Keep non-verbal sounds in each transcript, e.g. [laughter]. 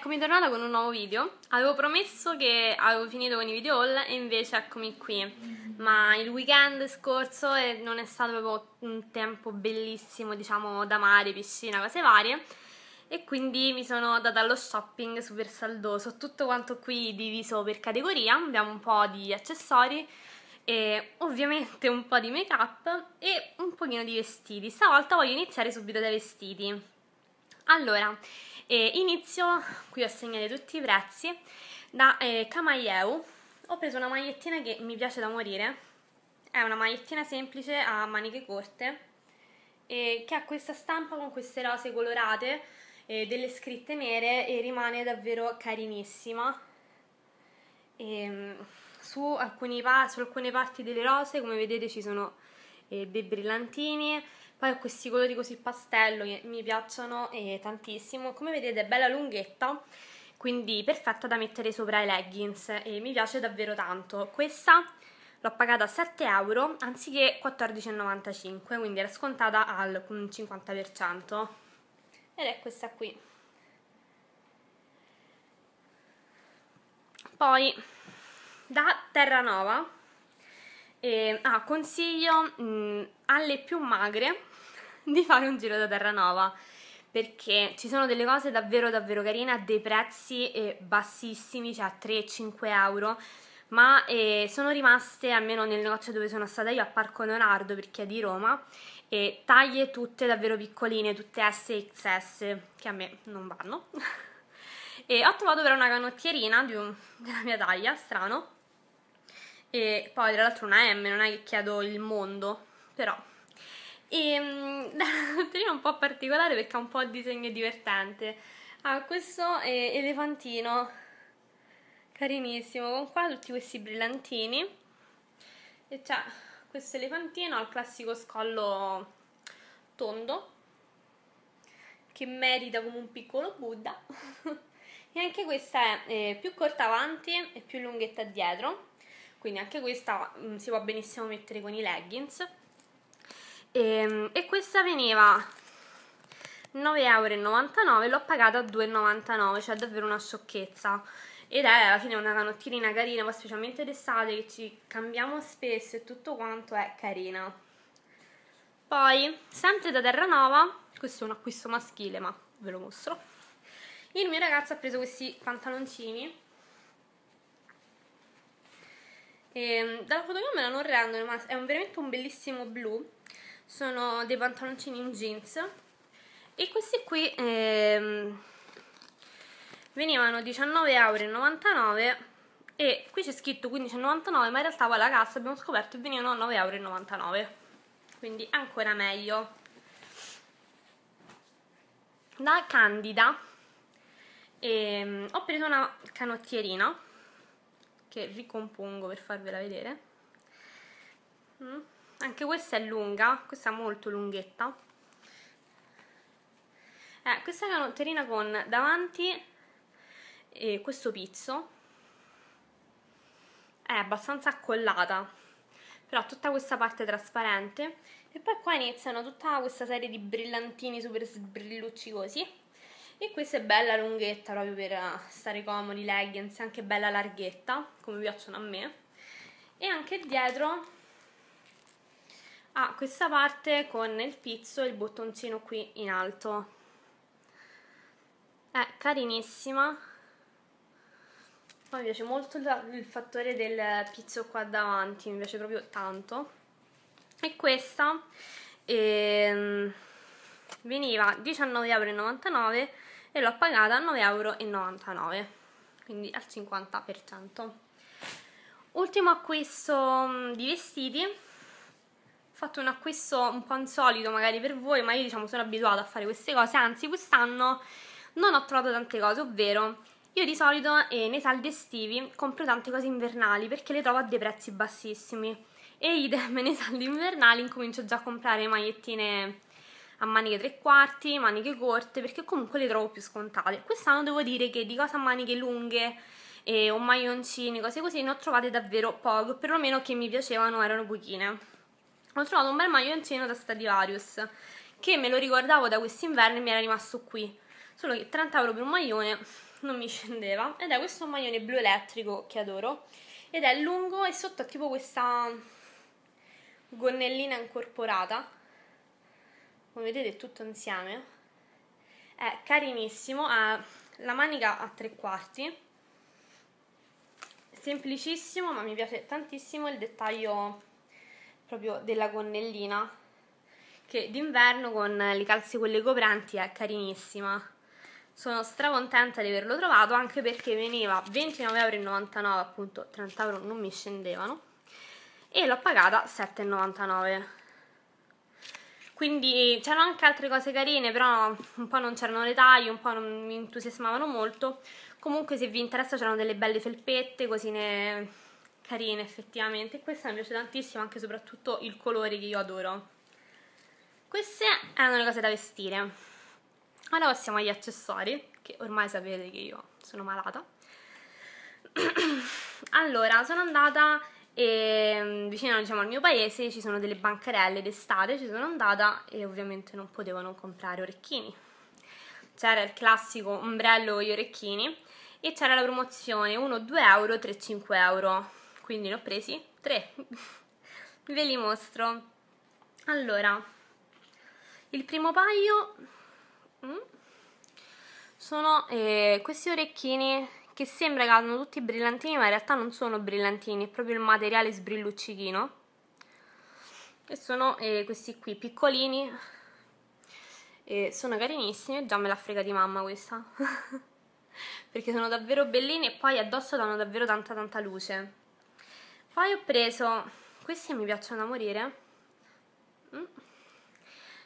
Eccomi tornata con un nuovo video. Avevo promesso che avevo finito con i video haul e invece eccomi qui. Ma il weekend scorso eh, non è stato proprio un tempo bellissimo, diciamo, da mare, piscina, cose varie. E quindi mi sono data allo shopping super saldoso. Tutto quanto qui diviso per categoria. Abbiamo un po' di accessori e ovviamente un po' di make up e un pochino di vestiti. Stavolta voglio iniziare subito dai vestiti. Allora, e inizio, qui a segnare tutti i prezzi, da eh, Kamayeu. Ho preso una magliettina che mi piace da morire. È una magliettina semplice a maniche corte, e che ha questa stampa con queste rose colorate, eh, delle scritte nere e rimane davvero carinissima. E, ehm, su, alcuni, su, alcune parti delle rose, come vedete, ci sono eh, dei brillantini, poi ho questi colori così pastello che mi piacciono eh, tantissimo. Come vedete è bella lunghetta, quindi perfetta da mettere sopra i leggings e mi piace davvero tanto. Questa l'ho pagata a 7 euro anziché 14,95, quindi era scontata al 50%. Ed è questa qui. poi da Terranova eh, ah, consiglio mh, alle più magre [laughs] di fare un giro da Terranova perché ci sono delle cose davvero davvero carine a dei prezzi eh, bassissimi, cioè 3-5 euro ma eh, sono rimaste, almeno nel negozio dove sono stata io, a Parco Leonardo perché è di Roma e taglie tutte davvero piccoline, tutte SXS che a me non vanno [laughs] e ho trovato però una canottierina un, [laughs] della mia taglia, strano e poi tra l'altro una M, non è che chiedo il mondo però e mm, [laughs] da trattorino un po' particolare perché ha un po' il disegno divertente ha ah, questo è elefantino carinissimo con qua tutti questi brillantini e c'ha questo elefantino al classico scollo tondo che merita come un piccolo Buddha [laughs] e anche questa è eh, più corta avanti e più lunghetta dietro quindi anche questa mh, mm, si può benissimo mettere con i leggings e, ehm, e questa veniva 9,99€ l'ho pagata a 2,99 cioè davvero una sciocchezza ed è alla fine una canottirina carina poi specialmente d'estate che ci cambiamo spesso e tutto quanto è carina poi sempre da Terranova questo è un acquisto maschile ma ve lo mostro il mio ragazzo ha preso questi pantaloncini e ehm, dalla fotocamera non rendono ma è un, veramente un bellissimo blu sono dei pantaloncini in jeans e questi qui ehm, venivano euro e qui c'è scritto 15,99€ ma in realtà poi alla cassa abbiamo scoperto che venivano 9,99 euro quindi ancora meglio da Candida ehm, ho preso una canottierina che ricompongo per farvela vedere mm anche questa è lunga questa è molto lunghetta eh, questa è una notterina con davanti eh, questo pizzo è abbastanza accollata però tutta questa parte trasparente e poi qua iniziano tutta questa serie di brillantini super sbrillucci e questa è bella lunghetta proprio per eh, stare comodi, leggings, anche bella larghetta come piacciono a me e anche dietro ha ah, questa parte con il pizzo e il bottoncino qui in alto è eh, carinissima poi mi piace molto il fattore del pizzo qua davanti mi piace proprio tanto e questa ehm, veniva 19,99€ e l'ho pagata a 9,99€ quindi al 50% ultimo acquisto mm, di vestiti fatto un acquisto un po' insolito magari per voi, ma io diciamo sono abituata a fare queste cose, anzi quest'anno non ho trovato tante cose, ovvero io di solito eh, nei saldi estivi compro tante cose invernali perché le trovo a dei prezzi bassissimi e idem [laughs] nei saldi invernali incomincio già a comprare magliettine a maniche tre quarti, maniche corte perché comunque le trovo più scontate. Quest'anno devo dire che di cose a maniche lunghe eh, o maglioncini, cose così, ne ho trovate davvero poco, perlomeno che mi piacevano erano pochine ho trovato un bel maglioncino da Stradivarius che me lo ricordavo da quest'inverno e mi era rimasto qui solo che 30 euro per un maglione non mi [laughs] scendeva ed è questo maglione blu elettrico che adoro ed è lungo e sotto ha tipo questa gonnellina incorporata come vedete tutto insieme è carinissimo ha la manica a tre quarti semplicissimo ma mi piace tantissimo il dettaglio proprio della gonnellina che d'inverno con eh, le calze quelle copranti è carinissima sono stracontenta di averlo trovato anche perché veniva 29,99€ appunto 30€ non mi scendevano e l'ho pagata 7,99€ quindi c'erano anche altre cose carine però un po' non c'erano le taglie un po' non mi entusiasmavano molto comunque se vi interessa c'erano delle belle felpette cosine carine effettivamente questa mi piace tantissimo anche soprattutto il colore che io adoro queste erano le cose da vestire ora passiamo agli accessori che ormai sapete che io sono malata [clears throat] allora sono andata e ehm, vicino diciamo, al mio paese ci sono delle bancarelle d'estate, ci sono andata e ovviamente non potevo non comprare orecchini. C'era il classico ombrello con gli orecchini e c'era la promozione 1, 2 euro, 3, 5 euro quindi ne ho presi tre [laughs] ve li mostro allora il primo paio mm, sono eh, questi orecchini che sembra che hanno tutti brillantini ma in realtà non sono brillantini è proprio il materiale sbrilluccichino e sono eh, questi qui piccolini eh, sono carinissimi già me l'ha frega di mamma questa [laughs] perché sono davvero bellini e poi addosso danno davvero tanta tanta luce poi ho preso questi mi piacciono da morire mm.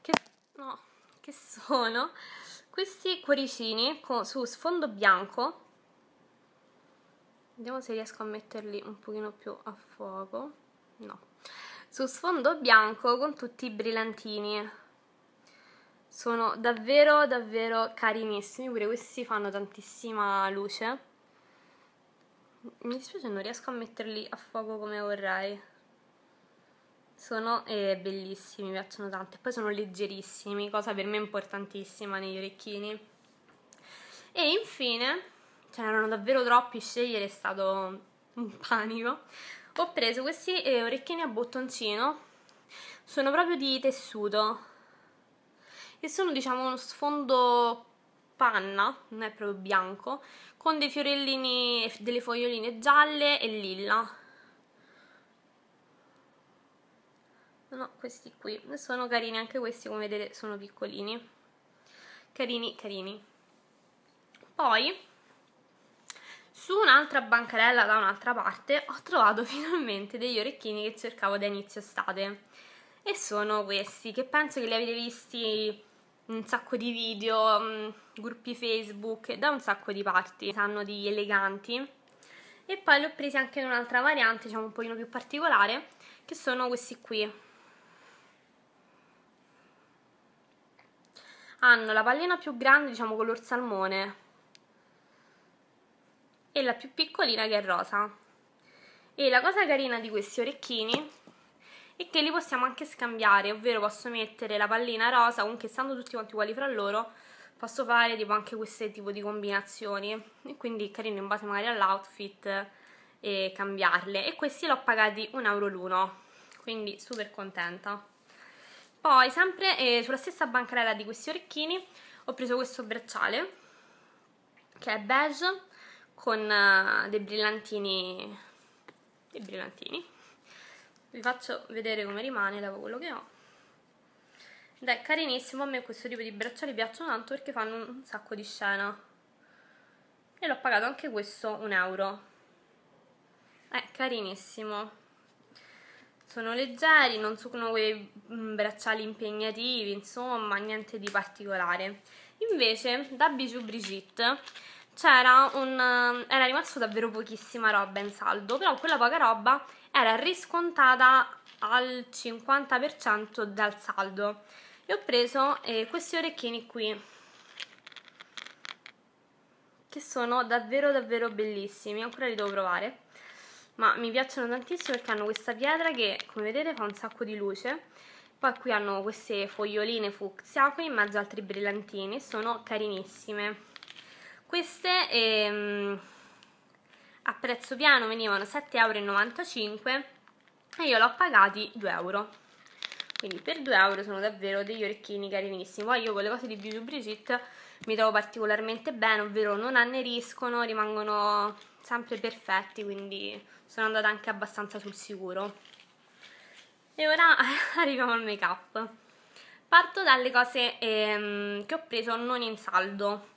che, no, che sono questi cuoricini con, su sfondo bianco vediamo se riesco a metterli un pochino più a fuoco no su sfondo bianco con tutti i brillantini sono davvero davvero carinissimi pure questi fanno tantissima luce mi dispiace non riesco a metterli a fuoco come vorrei sono eh, bellissimi, mi piacciono tanto e poi sono leggerissimi, cosa per me importantissima negli orecchini e infine ce n'erano davvero troppi, scegliere è stato un panico ho preso questi eh, orecchini a bottoncino sono proprio di tessuto e sono diciamo uno sfondo panna, non è proprio bianco, con dei fiorellini, delle foglioline gialle e lilla. No, questi qui. Sono carini anche questi, come vedete, sono piccolini. Carini, carini. Poi, su un'altra bancarella da un'altra parte, ho trovato [laughs] finalmente degli orecchini che cercavo da inizio estate. E sono questi, che penso che li avete visti un sacco di video, mm, gruppi Facebook, da un sacco di parti, sanno di eleganti. E poi l'ho presi anche in un'altra variante, diciamo un pochino più particolare, che sono questi qui. Hanno la pallina più grande, diciamo color salmone, e la più piccolina che è rosa. E la cosa carina di questi orecchini e che li possiamo anche scambiare, ovvero posso mettere la pallina rosa, comunque stando tutti quanti uguali fra loro, posso fare tipo anche queste tipo di combinazioni, e quindi carino in base magari all'outfit e cambiarle. E questi l'ho pagati un euro l'uno, quindi super contenta. Poi sempre eh, sulla stessa bancarella di questi orecchini ho preso questo bracciale che è beige con uh, dei brillantini dei brillantini vi faccio vedere come rimane dopo quello che ho ed è carinissimo, a me questo tipo di bracciali piacciono tanto perché fanno un sacco di scena e l'ho pagato anche questo un euro è eh, carinissimo sono leggeri, non sono quei mm, bracciali impegnativi, insomma, niente di particolare. Invece, da Bijou Brigitte c'era un... era rimasto davvero pochissima roba in saldo, però quella poca roba era riscontata al 50% dal saldo e ho preso eh, questi orecchini qui che sono davvero davvero bellissimi ancora li devo provare ma mi piacciono tantissimo perché hanno questa pietra che come vedete fa un sacco di luce poi qui hanno queste foglioline fucsia qui in mezzo a altri brillantini sono carinissime queste ehm, a prezzo piano venivano 7,95 euro e io l'ho pagati 2 euro quindi per 2 euro sono davvero degli orecchini carinissimi poi io con le cose di Beauty Brigitte mi trovo particolarmente bene ovvero non anneriscono, rimangono sempre perfetti quindi sono andata anche abbastanza sul sicuro e ora [laughs] arriviamo al make up parto dalle cose ehm, che ho preso non in saldo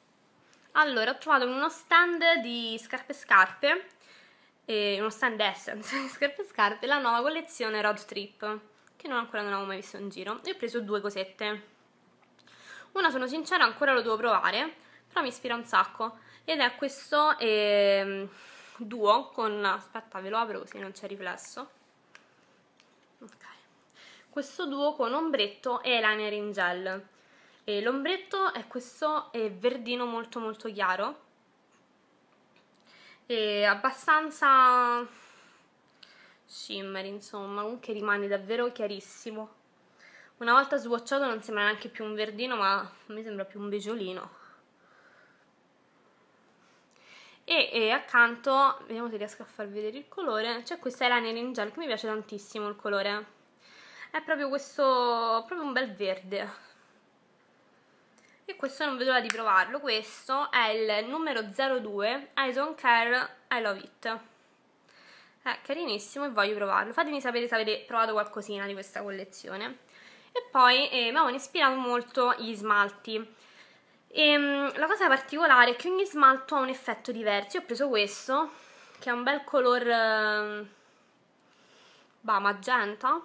allora, ho trovato uno stand di scarpe scarpe, eh, uno stand Essence di scarpe scarpe, la nuova collezione Road Trip, che non ancora non avevo mai visto in giro. E ho preso due cosette. Una, sono sincera, ancora lo devo provare, però mi ispira un sacco. Ed è questo eh, duo con... aspetta, ve lo apro così non c'è riflesso. Ok. Questo duo con ombretto e eyeliner in gel e l'ombretto è questo è verdino molto molto chiaro e abbastanza shimmer insomma comunque rimane davvero chiarissimo una volta swatchato non sembra neanche più un verdino ma mi sembra più un beggiolino e, e, accanto, vediamo se riesco a far vedere il colore, c'è questa eyeliner in gel che mi piace tantissimo il colore è proprio questo, proprio un bel verde e questo non vedo l'ora di provarlo questo è il numero 02 I don't care, I love it è carinissimo e voglio provarlo fatemi sapere se avete provato qualcosina di questa collezione e poi eh, mi avevano ispirato molto gli smalti e, ehm, la cosa particolare è che ogni smalto ha un effetto diverso io ho preso questo che è un bel color eh, bah, magenta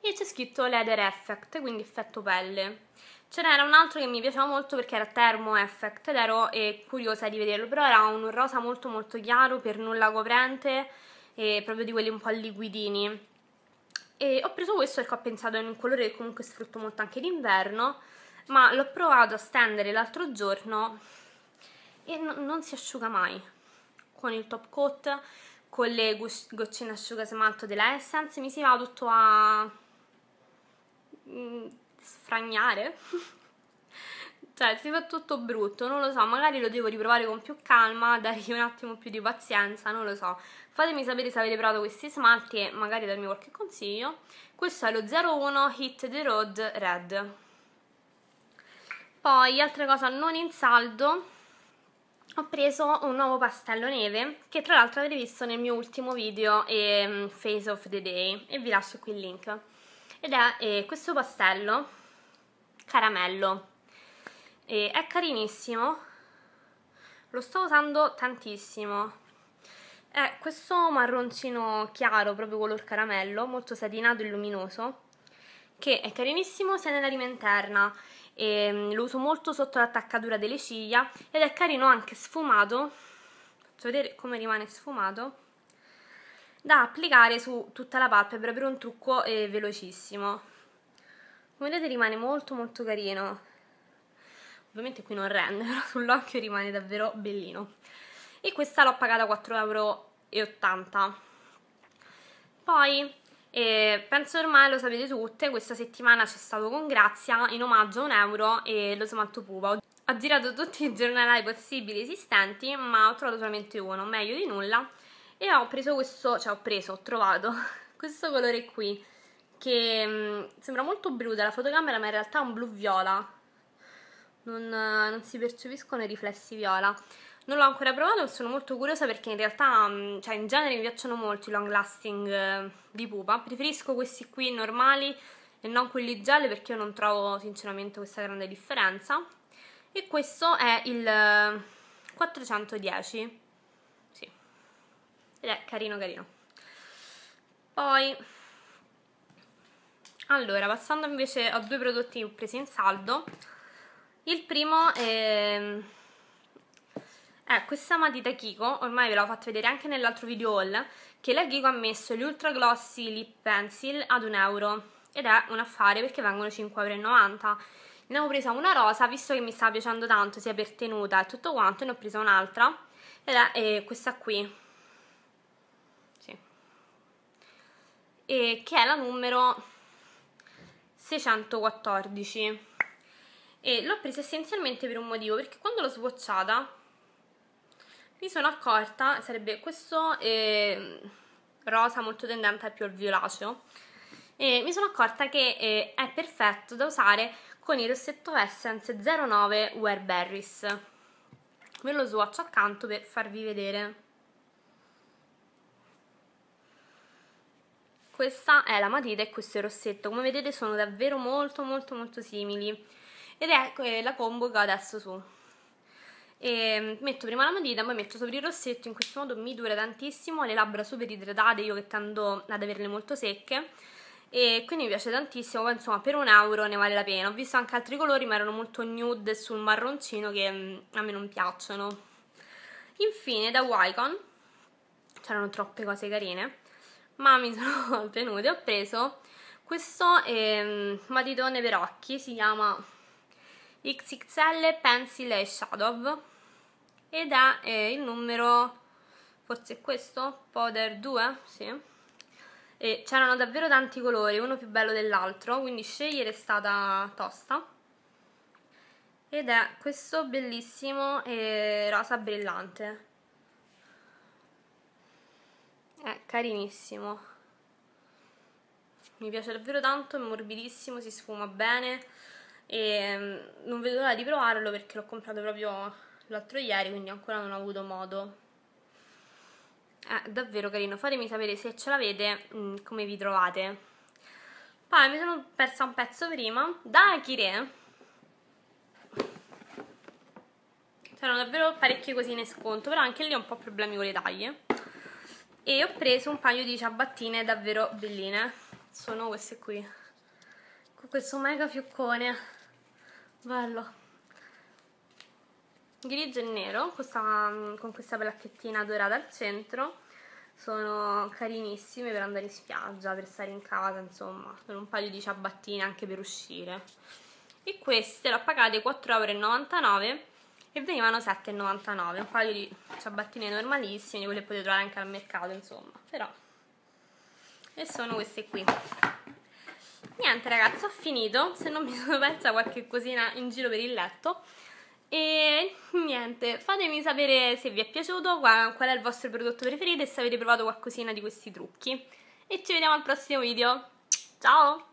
e c'è scritto leather effect quindi effetto pelle Ce n'era un altro che mi piaceva molto perché era Thermo Effect ed ero eh, curiosa di vederlo, però era un rosa molto molto chiaro, per nulla coprente, eh, proprio di quelli un po' liquidini. E ho preso questo perché ho pensato in un colore che comunque sfrutto molto anche d'inverno, ma l'ho provato a stendere l'altro giorno e no, non si asciuga mai con il top coat con le goccine asciugasmalto della Essence mi si va tutto a mm, fragnare [laughs] cioè si fa tutto brutto, non lo so, magari lo devo riprovare con più calma, dargli un attimo più di pazienza, non lo so. Fatemi sapere se avete provato questi smalti e magari darmi qualche consiglio. Questo è lo 01 Hit the Road Red. Poi, altra cosa non in saldo, ho preso un nuovo pastello neve che tra l'altro avete visto nel mio ultimo video e ehm, Face of the Day e vi lascio qui il link. Ed è eh, questo pastello caramello e è carinissimo lo sto usando tantissimo è questo marroncino chiaro proprio color caramello molto satinato e luminoso che è carinissimo sia nella rima interna mm, lo uso molto sotto l'attaccatura delle ciglia ed è carino anche sfumato faccio vedere come rimane sfumato da applicare su tutta la palpebra per un trucco eh, velocissimo come vedete rimane molto molto carino ovviamente qui non rende [laughs] però sull'occhio rimane davvero bellino e questa l'ho pagata 4,80 euro poi eh, penso ormai lo sapete tutte questa settimana c'è stato con grazia in omaggio a un euro e lo smalto pupa ho girato tutti i giornalai possibili esistenti ma ho trovato solamente uno meglio di nulla e ho preso questo cioè ho preso ho trovato [laughs] questo colore qui che mh, mm, sembra molto blu dalla fotocamera, ma in realtà è un blu viola. Non, eh, non, si percepiscono i riflessi viola. Non l'ho ancora provato, sono molto curiosa perché in realtà, mh, mm, cioè in genere mi piacciono molto i long lasting eh, di pupa. Preferisco questi qui normali e non quelli gialli perché io non trovo sinceramente questa grande differenza. E questo è il 410. Eh, sì. Ed è carino carino. Poi allora passando invece a due prodotti presi in saldo il primo è, è questa matita Kiko ormai ve l'ho fatto vedere anche nell'altro video haul che la Kiko ha messo gli ultra glossy lip pencil ad un euro ed è un affare perché vengono 5,90€ ne ho presa una rosa visto che mi stava piacendo tanto sia per tenuta e tutto quanto ne ho presa un'altra ed è eh, questa qui sì. e che è la numero 614 e l'ho presa essenzialmente per un motivo perché quando l'ho sbocciata mi sono accorta sarebbe questo eh, rosa molto tendente più al violaceo e mi sono accorta che eh, è perfetto da usare con il rossetto Essence 09 Wear Berries ve lo swatch accanto per farvi vedere questa è la matita e questo è il rossetto come vedete sono davvero molto molto molto simili ed ecco la combo che ho adesso su e ehm, metto prima la matita poi metto sopra il rossetto in questo modo mi dura tantissimo le labbra super idratate io che tendo ad averle molto secche e quindi mi piace tantissimo poi insomma per un euro ne vale la pena ho visto anche altri colori ma erano molto nude sul marroncino che mm, a me non piacciono infine da Wycon c'erano troppe cose carine ma mi sono ottenute. [laughs] Ho preso questo ehm, matitone per occhi, si chiama XXL Pencil e Shadow ed è eh, il numero, forse è questo? Powder 2? Sì. E c'erano davvero tanti colori, uno più bello dell'altro, quindi scegliere è stata tosta. Ed è questo bellissimo eh, rosa brillante è eh, carinissimo mi piace davvero tanto, è morbidissimo, si sfuma bene e mm, non vedo l'ora di provarlo perché l'ho comprato proprio l'altro ieri quindi ancora non ho avuto modo è eh, davvero carino, fatemi sapere se ce l'avete mm, come vi trovate poi mi sono persa un pezzo prima da Akire c'erano davvero parecchie cosine in sconto però anche lì ho un po' problemi con le taglie e ho preso un paio di ciabattine davvero belline sono queste qui con questo mega fioccone bello grigio e nero questa, mm, con questa placchettina dorata al centro sono carinissime per andare in spiaggia, per stare in casa, insomma, per un paio di ciabattine anche per uscire. E queste le ho pagate 4,99 euro e venivano 7,99 un paio di ciabattine normalissime quelle potete trovare anche al mercato insomma però e sono queste qui niente ragazzi ho finito se non mi sono persa qualche cosina in giro per il letto e niente fatemi sapere se vi è piaciuto qual è il vostro prodotto preferito e se avete provato qualcosina di questi trucchi e ci vediamo al prossimo video ciao